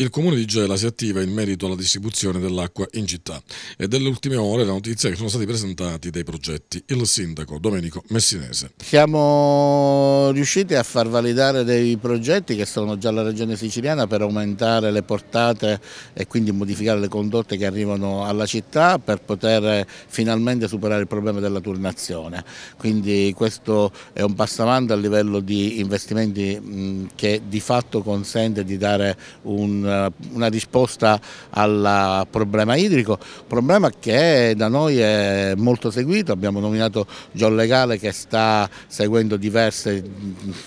Il comune di Gela si attiva in merito alla distribuzione dell'acqua in città e delle ultime ore la notizia è che sono stati presentati dei progetti. Il sindaco Domenico Messinese. Siamo riusciti a far validare dei progetti che sono già alla regione siciliana per aumentare le portate e quindi modificare le condotte che arrivano alla città per poter finalmente superare il problema della turnazione. Quindi questo è un passo avanti a livello di investimenti che di fatto consente di dare un una, risposta al problema idrico, problema che da noi è molto seguito, abbiamo nominato John Legale che sta seguendo diverse,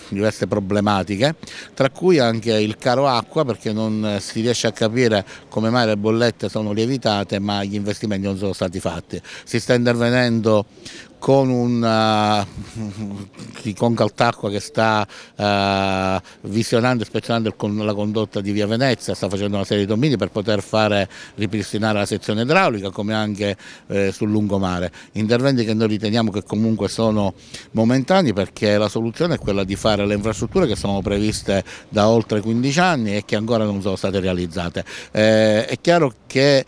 diverse problematiche, tra cui anche il caro acqua perché non si riesce a capire come mai le bollette sono lievitate ma gli investimenti non sono stati fatti. Si sta intervenendo con un uh, con Caltacqua che sta uh, visionando e spezionando la condotta di via Venezia, sta facendo una serie di domini per poter fare ripristinare la sezione idraulica come anche eh, sul lungomare. Interventi che noi riteniamo che comunque sono momentanei perché la soluzione è quella di fare le infrastrutture che sono previste da oltre 15 anni e che ancora non sono state realizzate. Eh, è chiaro che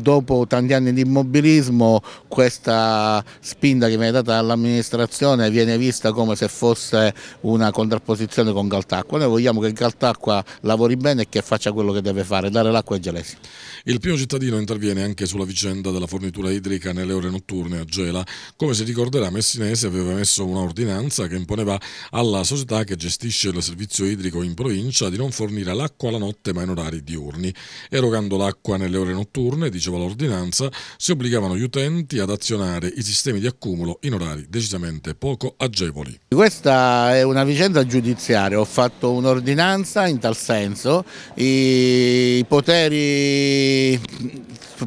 dopo tanti anni di immobilismo questa spinta che viene data dall'amministrazione viene vista come se fosse una contrapposizione con Galtacqua. Noi vogliamo che Galtacqua lavori bene e che faccia quello che deve fare, dare l'acqua ai gelesi. Il primo cittadino interviene anche sulla vicenda della fornitura idrica nelle ore notturne a Gela. Come si ricorderà, Messinese aveva messo un'ordinanza che imponeva alla società che gestisce il servizio idrico in provincia di non fornire l'acqua la notte ma in orari diurni, erogando l'acqua nelle ore notturne interne, diceva l'ordinanza, si obbligavano gli utenti ad azionare i sistemi di accumulo in orari decisamente poco agevoli. Questa è una vicenda giudiziaria, ho fatto un'ordinanza in tal senso, i poteri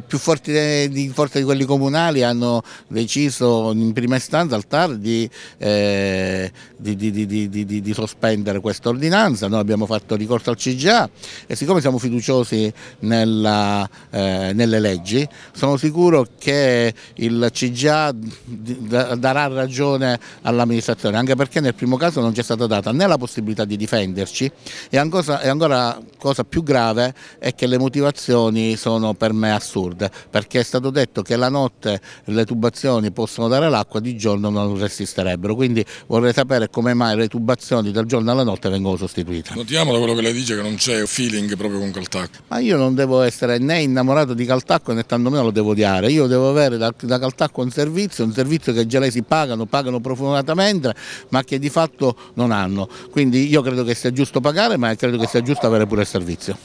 più forti di, forti di quelli comunali hanno deciso in prima istanza al TAR di, eh, di, di sospendere questa ordinanza, noi abbiamo fatto ricorso al CGA e siccome siamo fiduciosi nella, eh, nelle leggi. Sono sicuro che il CGA darà ragione all'amministrazione, anche perché nel primo caso non ci è stata data né la possibilità di difenderci e ancora, e ancora cosa più grave è che le motivazioni sono per me assurde, perché è stato detto che la notte le tubazioni possono dare l'acqua, di giorno non resisterebbero, quindi vorrei sapere come mai le tubazioni dal giorno alla notte vengono sostituite. Notiamo da quello che lei dice che non c'è feeling proprio con Caltac. Ma io non devo essere né innamorato di di Caltacco né tantomeno lo devo odiare, io devo avere da, da Caltacco un servizio, un servizio che già lei si pagano, pagano profondamente, ma che di fatto non hanno. Quindi io credo che sia giusto pagare, ma credo che sia giusto avere pure il servizio.